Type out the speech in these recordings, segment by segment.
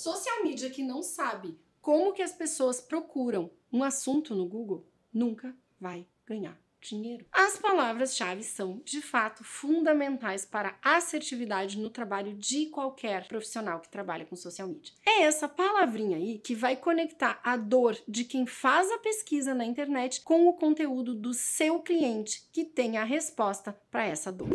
Social media que não sabe como que as pessoas procuram um assunto no Google nunca vai ganhar dinheiro. As palavras-chave são, de fato, fundamentais para assertividade no trabalho de qualquer profissional que trabalha com social media. É essa palavrinha aí que vai conectar a dor de quem faz a pesquisa na internet com o conteúdo do seu cliente que tem a resposta para essa dor.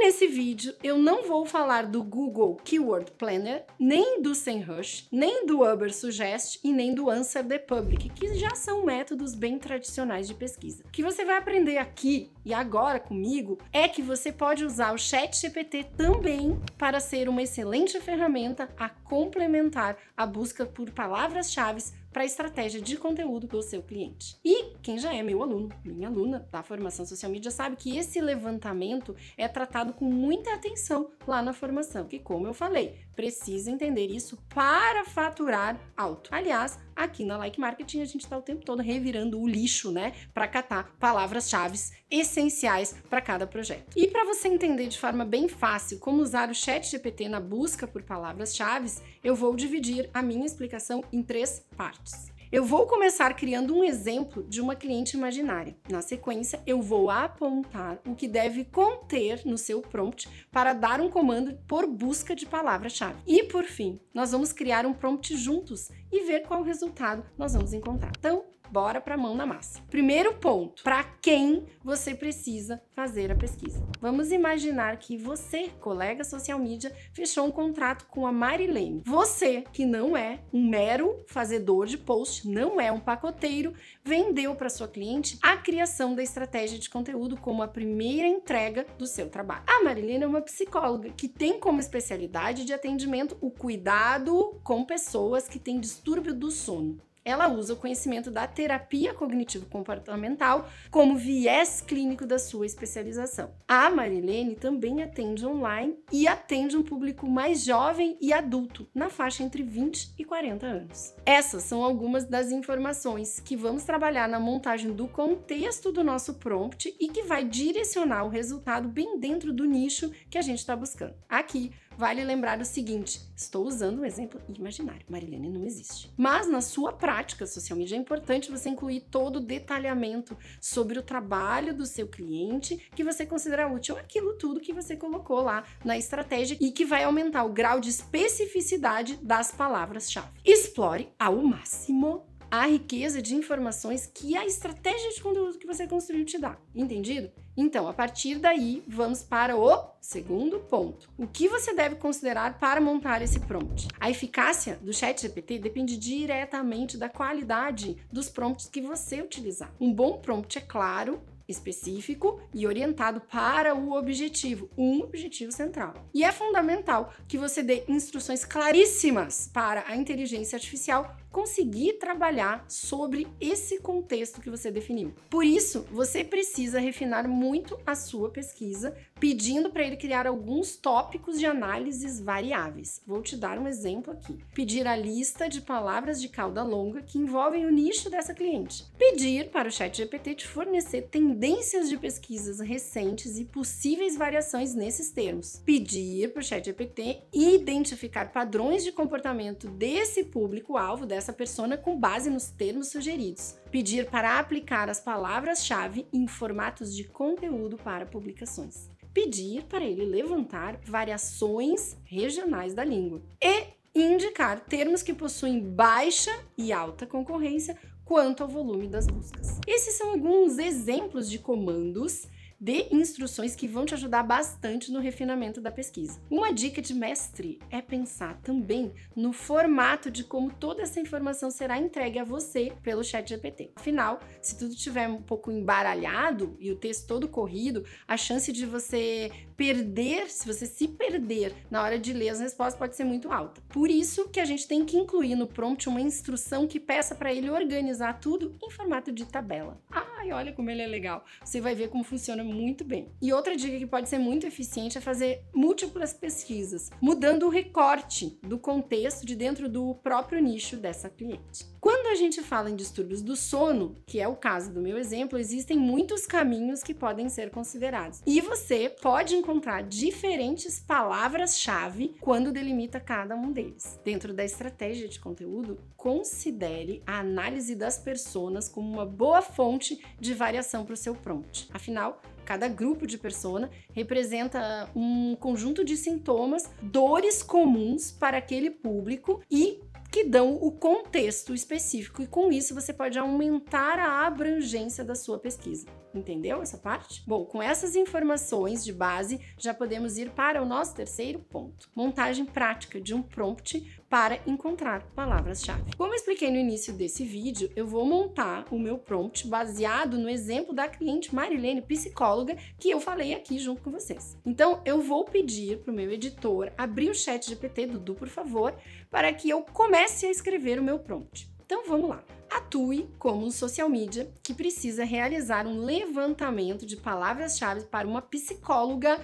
E nesse vídeo eu não vou falar do Google Keyword Planner, nem do SEMrush, nem do Uber Suggest e nem do Answer the Public, que já são métodos bem tradicionais de pesquisa. O que você vai aprender aqui e agora comigo é que você pode usar o Chat GPT também para ser uma excelente ferramenta a complementar a busca por palavras-chave para a estratégia de conteúdo do seu cliente. E quem já é meu aluno, minha aluna da formação social mídia, sabe que esse levantamento é tratado com muita atenção lá na formação, que, como eu falei, precisa entender isso para faturar alto. Aliás, aqui na Like Marketing a gente está o tempo todo revirando o lixo, né, para catar palavras-chave essenciais para cada projeto. E para você entender de forma bem fácil como usar o Chat GPT na busca por palavras-chave, eu vou dividir a minha explicação em três partes partes. Eu vou começar criando um exemplo de uma cliente imaginária. Na sequência, eu vou apontar o que deve conter no seu prompt para dar um comando por busca de palavra-chave. E por fim, nós vamos criar um prompt juntos e ver qual resultado nós vamos encontrar. Então, bora para a mão na massa. Primeiro ponto, para quem você precisa fazer a pesquisa. Vamos imaginar que você, colega social media, fechou um contrato com a Marilene. Você, que não é um mero fazedor de post, não é um pacoteiro, vendeu para sua cliente a criação da estratégia de conteúdo como a primeira entrega do seu trabalho. A Marilene é uma psicóloga que tem como especialidade de atendimento o cuidado com pessoas que têm distúrbio do sono. Ela usa o conhecimento da terapia cognitivo-comportamental como viés clínico da sua especialização. A Marilene também atende online e atende um público mais jovem e adulto, na faixa entre 20 e 40 anos. Essas são algumas das informações que vamos trabalhar na montagem do contexto do nosso prompt e que vai direcionar o resultado bem dentro do nicho que a gente está buscando. Aqui, Vale lembrar o seguinte: estou usando um exemplo imaginário. Marilene não existe. Mas na sua prática social media é importante você incluir todo o detalhamento sobre o trabalho do seu cliente que você considera útil, aquilo tudo que você colocou lá na estratégia e que vai aumentar o grau de especificidade das palavras-chave. Explore ao máximo a riqueza de informações que a estratégia de conteúdo que você construiu te dá, entendido? Então, a partir daí, vamos para o segundo ponto. O que você deve considerar para montar esse prompt? A eficácia do chat GPT depende diretamente da qualidade dos prompts que você utilizar. Um bom prompt é claro, específico e orientado para o objetivo, um objetivo central. E é fundamental que você dê instruções claríssimas para a inteligência artificial conseguir trabalhar sobre esse contexto que você definiu. Por isso, você precisa refinar muito a sua pesquisa, pedindo para ele criar alguns tópicos de análises variáveis. Vou te dar um exemplo aqui. Pedir a lista de palavras de cauda longa que envolvem o nicho dessa cliente. Pedir para o ChatGPT te fornecer tendências de pesquisas recentes e possíveis variações nesses termos. Pedir para o ChatGPT identificar padrões de comportamento desse público-alvo dessa persona com base nos termos sugeridos. Pedir para aplicar as palavras-chave em formatos de conteúdo para publicações. Pedir para ele levantar variações regionais da língua. E indicar termos que possuem baixa e alta concorrência quanto ao volume das buscas. Esses são alguns exemplos de comandos de instruções que vão te ajudar bastante no refinamento da pesquisa. Uma dica de mestre é pensar também no formato de como toda essa informação será entregue a você pelo chat GPT. Afinal, se tudo estiver um pouco embaralhado e o texto todo corrido, a chance de você perder, se você se perder na hora de ler as respostas pode ser muito alta. Por isso que a gente tem que incluir no prompt uma instrução que peça para ele organizar tudo em formato de tabela. Ah, ai, olha como ele é legal. Você vai ver como funciona muito bem. E outra dica que pode ser muito eficiente é fazer múltiplas pesquisas, mudando o recorte do contexto de dentro do próprio nicho dessa cliente. Quando quando a gente fala em distúrbios do sono, que é o caso do meu exemplo, existem muitos caminhos que podem ser considerados. E você pode encontrar diferentes palavras-chave quando delimita cada um deles. Dentro da estratégia de conteúdo, considere a análise das pessoas como uma boa fonte de variação para o seu prompt. Afinal, cada grupo de persona representa um conjunto de sintomas, dores comuns para aquele público e que dão o contexto específico e com isso você pode aumentar a abrangência da sua pesquisa. Entendeu essa parte? Bom, com essas informações de base, já podemos ir para o nosso terceiro ponto: montagem prática de um prompt para encontrar palavras-chave. Como eu expliquei no início desse vídeo, eu vou montar o meu prompt baseado no exemplo da cliente Marilene, psicóloga, que eu falei aqui junto com vocês. Então, eu vou pedir para o meu editor abrir o chat GPT, Dudu, por favor, para que eu comece a escrever o meu prompt. Então vamos lá. Atue como um social media que precisa realizar um levantamento de palavras-chave para uma psicóloga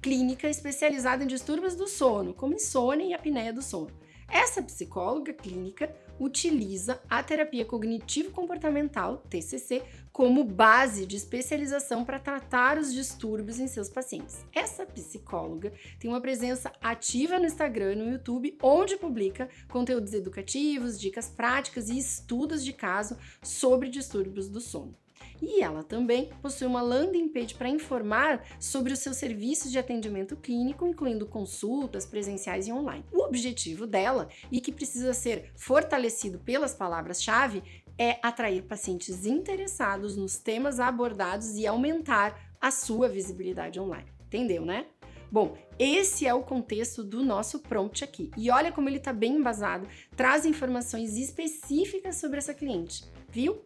clínica especializada em distúrbios do sono, como insônia e apneia do sono. Essa psicóloga clínica utiliza a terapia cognitivo-comportamental, TCC, como base de especialização para tratar os distúrbios em seus pacientes. Essa psicóloga tem uma presença ativa no Instagram e no YouTube, onde publica conteúdos educativos, dicas práticas e estudos de caso sobre distúrbios do sono. E ela também possui uma landing page para informar sobre os seus serviços de atendimento clínico, incluindo consultas presenciais e online. O objetivo dela, e que precisa ser fortalecido pelas palavras-chave, é atrair pacientes interessados nos temas abordados e aumentar a sua visibilidade online. Entendeu, né? Bom, esse é o contexto do nosso prompt aqui. E olha como ele está bem embasado, traz informações específicas sobre essa cliente, viu?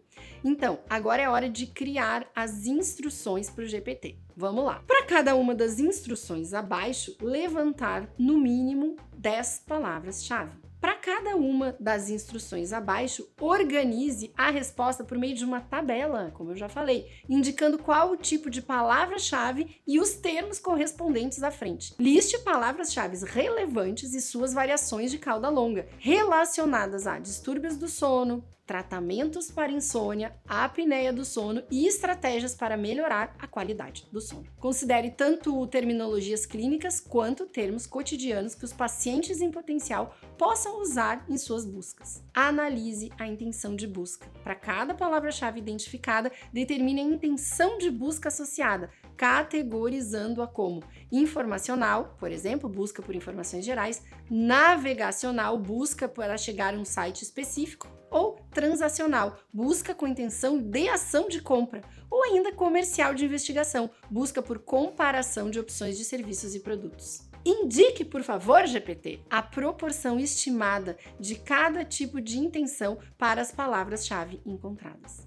Então, agora é hora de criar as instruções para o GPT. Vamos lá. Para cada uma das instruções abaixo, levantar no mínimo 10 palavras-chave. Para cada uma das instruções abaixo, organize a resposta por meio de uma tabela, como eu já falei, indicando qual o tipo de palavra-chave e os termos correspondentes à frente. Liste palavras-chave relevantes e suas variações de cauda longa, relacionadas a distúrbios do sono, tratamentos para insônia, apneia do sono e estratégias para melhorar a qualidade do sono. Considere tanto terminologias clínicas quanto termos cotidianos que os pacientes em potencial possam usar em suas buscas. Analise a intenção de busca. Para cada palavra-chave identificada, determine a intenção de busca associada, categorizando-a como informacional, por exemplo, busca por informações gerais, navegacional, busca para chegar a um site específico ou transacional, busca com intenção de ação de compra, ou ainda comercial de investigação, busca por comparação de opções de serviços e produtos. Indique, por favor, GPT, a proporção estimada de cada tipo de intenção para as palavras-chave encontradas.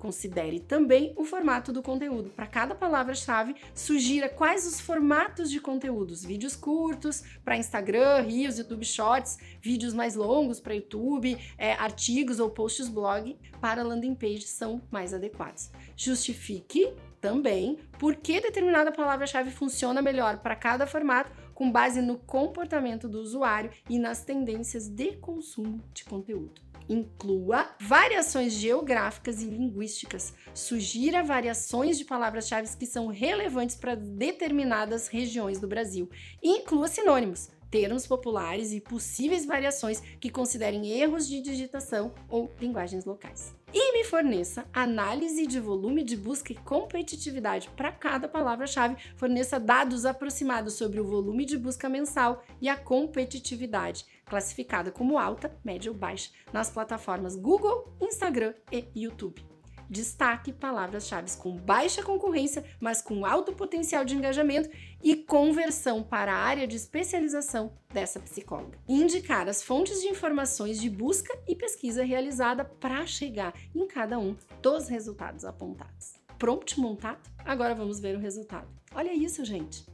Considere também o formato do conteúdo. Para cada palavra-chave, sugira quais os formatos de conteúdos: vídeos curtos para Instagram, Rios, YouTube Shorts, vídeos mais longos para YouTube, é, artigos ou posts blog para landing page são mais adequados. Justifique também por que determinada palavra-chave funciona melhor para cada formato com base no comportamento do usuário e nas tendências de consumo de conteúdo inclua variações geográficas e linguísticas, sugira variações de palavras-chave que são relevantes para determinadas regiões do Brasil, e inclua sinônimos, termos populares e possíveis variações que considerem erros de digitação ou linguagens locais. E me forneça análise de volume de busca e competitividade para cada palavra-chave, forneça dados aproximados sobre o volume de busca mensal e a competitividade classificada como alta, média ou baixa nas plataformas Google, Instagram e YouTube. Destaque palavras-chave com baixa concorrência, mas com alto potencial de engajamento e conversão para a área de especialização dessa psicóloga. Indicar as fontes de informações de busca e pesquisa realizada para chegar em cada um dos resultados apontados. Pronto, montado? Agora vamos ver o resultado. Olha isso, gente!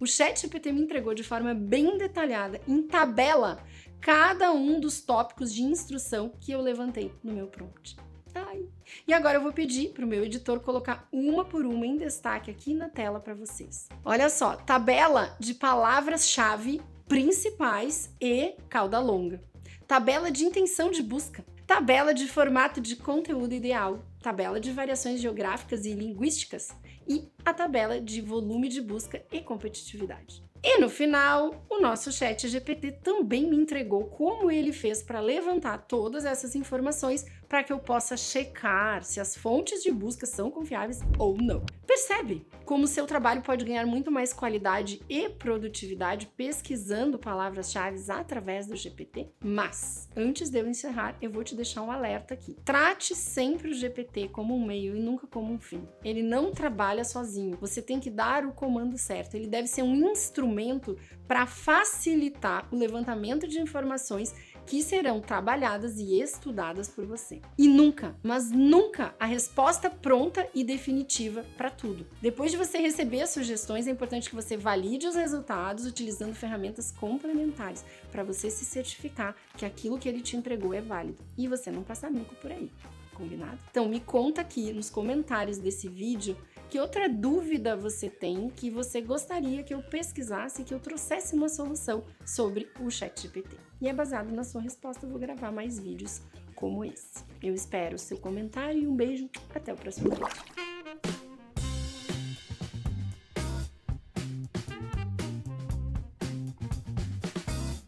O ChatGPT me entregou de forma bem detalhada, em tabela, cada um dos tópicos de instrução que eu levantei no meu prompt. Ai. E agora eu vou pedir para o meu editor colocar uma por uma em destaque aqui na tela para vocês. Olha só, tabela de palavras-chave principais e cauda longa. Tabela de intenção de busca tabela de formato de conteúdo ideal, tabela de variações geográficas e linguísticas e a tabela de volume de busca e competitividade. E no final, o nosso chat GPT também me entregou como ele fez para levantar todas essas informações para que eu possa checar se as fontes de busca são confiáveis ou não. Percebe como seu trabalho pode ganhar muito mais qualidade e produtividade pesquisando palavras-chave através do GPT? Mas, antes de eu encerrar, eu vou te deixar um alerta aqui. Trate sempre o GPT como um meio e nunca como um fim. Ele não trabalha sozinho. Você tem que dar o comando certo. Ele deve ser um instrumento para facilitar o levantamento de informações que serão trabalhadas e estudadas por você. E nunca, mas nunca, a resposta pronta e definitiva para tudo. Depois de você receber as sugestões, é importante que você valide os resultados utilizando ferramentas complementares para você se certificar que aquilo que ele te entregou é válido e você não passar mico por aí combinado? Então me conta aqui nos comentários desse vídeo que outra dúvida você tem que você gostaria que eu pesquisasse, que eu trouxesse uma solução sobre o ChatGPT? E é baseado na sua resposta, eu vou gravar mais vídeos como esse. Eu espero o seu comentário e um beijo. Até o próximo vídeo.